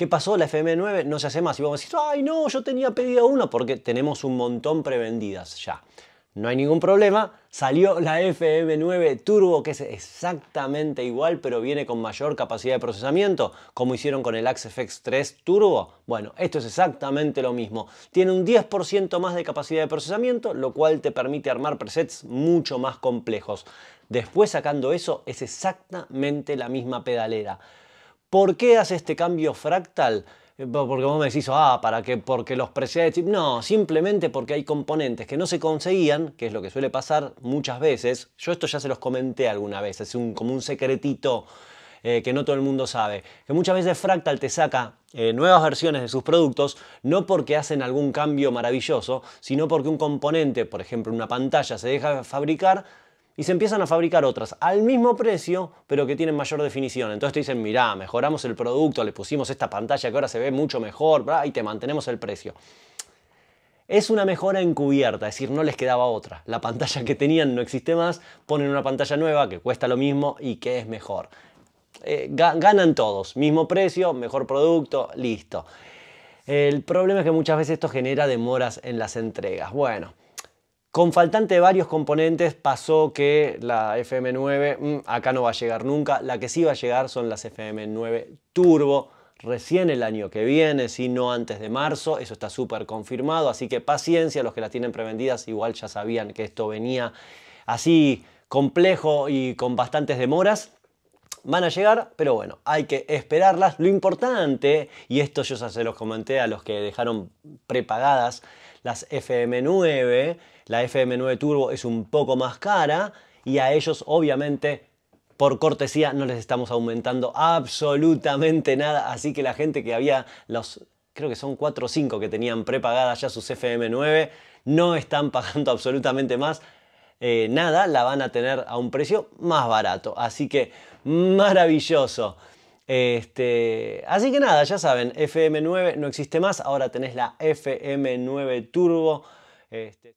¿Qué pasó? La FM9 no se hace más. Y vamos a ay no, yo tenía pedido uno porque tenemos un montón prevendidas ya. No hay ningún problema. Salió la FM9 Turbo, que es exactamente igual, pero viene con mayor capacidad de procesamiento, como hicieron con el Axe FX3 Turbo. Bueno, esto es exactamente lo mismo. Tiene un 10% más de capacidad de procesamiento, lo cual te permite armar presets mucho más complejos. Después, sacando eso, es exactamente la misma pedalera. ¿Por qué hace este cambio fractal? Eh, porque vos me decís, ah, ¿para qué? Porque los chip? No, simplemente porque hay componentes que no se conseguían, que es lo que suele pasar muchas veces. Yo esto ya se los comenté alguna vez, es un, como un secretito eh, que no todo el mundo sabe. Que muchas veces Fractal te saca eh, nuevas versiones de sus productos, no porque hacen algún cambio maravilloso, sino porque un componente, por ejemplo una pantalla, se deja fabricar y se empiezan a fabricar otras al mismo precio, pero que tienen mayor definición. Entonces te dicen, mirá, mejoramos el producto, le pusimos esta pantalla que ahora se ve mucho mejor, y te mantenemos el precio. Es una mejora encubierta, es decir, no les quedaba otra. La pantalla que tenían no existe más, ponen una pantalla nueva que cuesta lo mismo y que es mejor. Eh, ganan todos, mismo precio, mejor producto, listo. El problema es que muchas veces esto genera demoras en las entregas. Bueno, con faltante de varios componentes pasó que la FM9 mm, acá no va a llegar nunca. La que sí va a llegar son las FM9 Turbo recién el año que viene, si no antes de marzo. Eso está súper confirmado. Así que paciencia, los que las tienen prevendidas igual ya sabían que esto venía así complejo y con bastantes demoras van a llegar, pero bueno, hay que esperarlas. Lo importante, y esto yo ya se los comenté a los que dejaron prepagadas las FM9, la FM9 Turbo es un poco más cara y a ellos obviamente por cortesía no les estamos aumentando absolutamente nada, así que la gente que había los creo que son 4 o 5 que tenían prepagadas ya sus FM9 no están pagando absolutamente más eh, nada, la van a tener a un precio más barato. Así que maravilloso. Este, así que nada, ya saben, FM9 no existe más, ahora tenés la FM9 Turbo. Este.